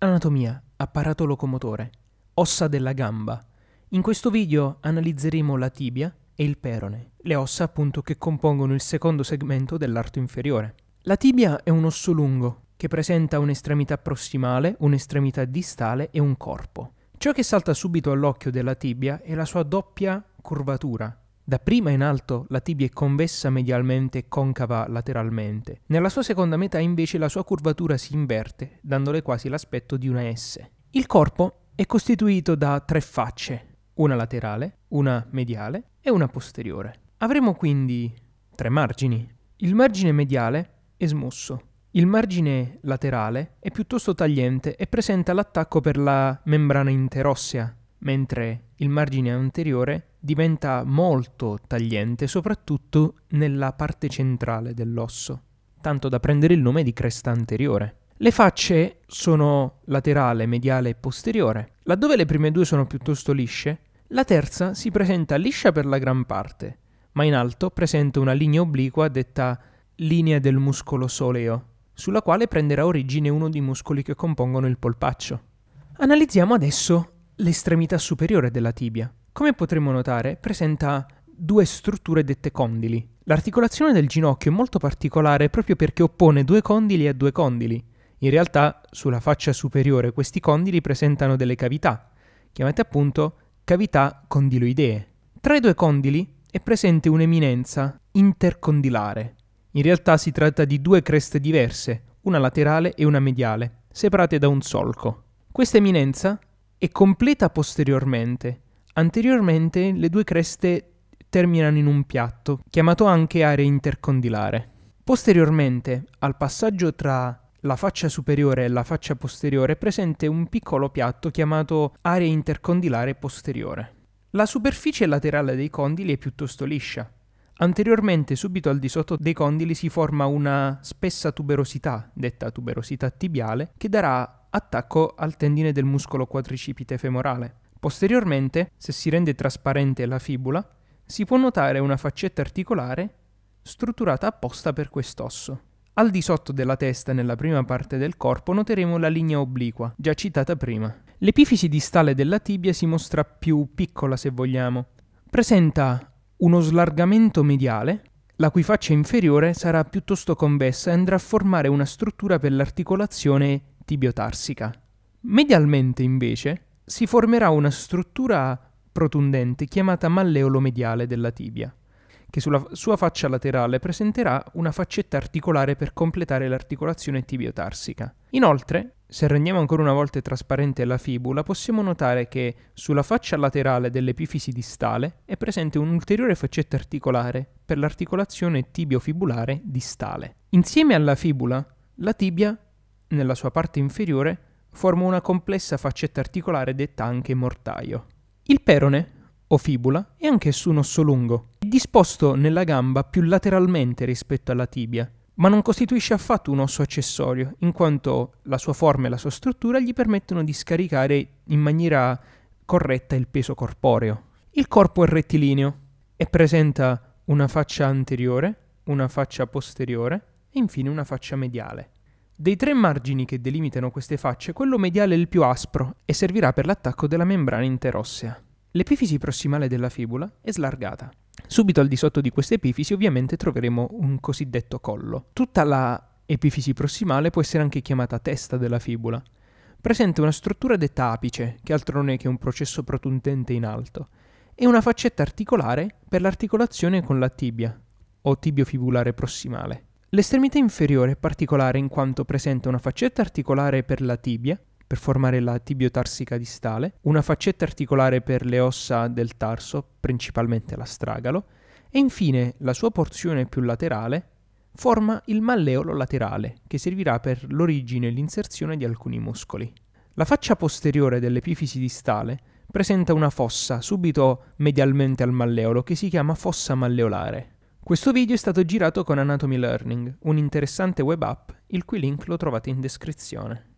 Anatomia, apparato locomotore, ossa della gamba. In questo video analizzeremo la tibia e il perone, le ossa appunto che compongono il secondo segmento dell'arto inferiore. La tibia è un osso lungo che presenta un'estremità prossimale, un'estremità distale e un corpo. Ciò che salta subito all'occhio della tibia è la sua doppia curvatura, da prima in alto la tibia è convessa medialmente e concava lateralmente. Nella sua seconda metà invece la sua curvatura si inverte, dandole quasi l'aspetto di una S. Il corpo è costituito da tre facce, una laterale, una mediale e una posteriore. Avremo quindi tre margini. Il margine mediale è smosso, il margine laterale è piuttosto tagliente e presenta l'attacco per la membrana interossea, mentre il margine anteriore diventa molto tagliente soprattutto nella parte centrale dell'osso, tanto da prendere il nome di cresta anteriore. Le facce sono laterale, mediale e posteriore. Laddove le prime due sono piuttosto lisce, la terza si presenta liscia per la gran parte, ma in alto presenta una linea obliqua detta linea del muscolo soleo, sulla quale prenderà origine uno dei muscoli che compongono il polpaccio. Analizziamo adesso l'estremità superiore della tibia come potremmo notare, presenta due strutture dette condili. L'articolazione del ginocchio è molto particolare proprio perché oppone due condili a due condili. In realtà, sulla faccia superiore questi condili presentano delle cavità, chiamate appunto cavità condiloidee. Tra i due condili è presente un'eminenza intercondilare. In realtà si tratta di due creste diverse, una laterale e una mediale, separate da un solco. Questa eminenza è completa posteriormente Anteriormente le due creste terminano in un piatto, chiamato anche area intercondilare. Posteriormente, al passaggio tra la faccia superiore e la faccia posteriore, è presente un piccolo piatto chiamato area intercondilare posteriore. La superficie laterale dei condili è piuttosto liscia. Anteriormente, subito al di sotto dei condili, si forma una spessa tuberosità, detta tuberosità tibiale, che darà attacco al tendine del muscolo quadricipite femorale. Posteriormente, se si rende trasparente la fibula, si può notare una faccetta articolare strutturata apposta per quest'osso. Al di sotto della testa nella prima parte del corpo noteremo la linea obliqua, già citata prima. L'epifisi distale della tibia si mostra più piccola se vogliamo. Presenta uno slargamento mediale, la cui faccia inferiore sarà piuttosto convessa e andrà a formare una struttura per l'articolazione tibiotarsica. Medialmente invece si formerà una struttura protundente chiamata malleolo mediale della tibia, che sulla sua faccia laterale presenterà una faccetta articolare per completare l'articolazione tibiotarsica. Inoltre, se rendiamo ancora una volta trasparente la fibula, possiamo notare che sulla faccia laterale dell'epifisi distale è presente un'ulteriore faccetta articolare per l'articolazione tibiofibulare distale. Insieme alla fibula, la tibia, nella sua parte inferiore, forma una complessa faccetta articolare detta anche mortaio. Il perone, o fibula, è anch'esso un osso lungo, è disposto nella gamba più lateralmente rispetto alla tibia, ma non costituisce affatto un osso accessorio, in quanto la sua forma e la sua struttura gli permettono di scaricare in maniera corretta il peso corporeo. Il corpo è rettilineo e presenta una faccia anteriore, una faccia posteriore e infine una faccia mediale. Dei tre margini che delimitano queste facce, quello mediale è il più aspro e servirà per l'attacco della membrana interossea. L'epifisi prossimale della fibula è slargata. Subito al di sotto di questa epifisi ovviamente troveremo un cosiddetto collo. Tutta la epifisi prossimale può essere anche chiamata testa della fibula. Presenta una struttura detta apice, che altro non è che un processo protundente in alto, e una faccetta articolare per l'articolazione con la tibia, o tibio fibulare prossimale. L'estremità inferiore è particolare in quanto presenta una faccetta articolare per la tibia, per formare la tibiotarsica distale, una faccetta articolare per le ossa del tarso, principalmente l'astragalo, e infine la sua porzione più laterale forma il malleolo laterale, che servirà per l'origine e l'inserzione di alcuni muscoli. La faccia posteriore dell'epifisi distale presenta una fossa subito medialmente al malleolo che si chiama fossa malleolare. Questo video è stato girato con Anatomy Learning, un'interessante web app, il cui link lo trovate in descrizione.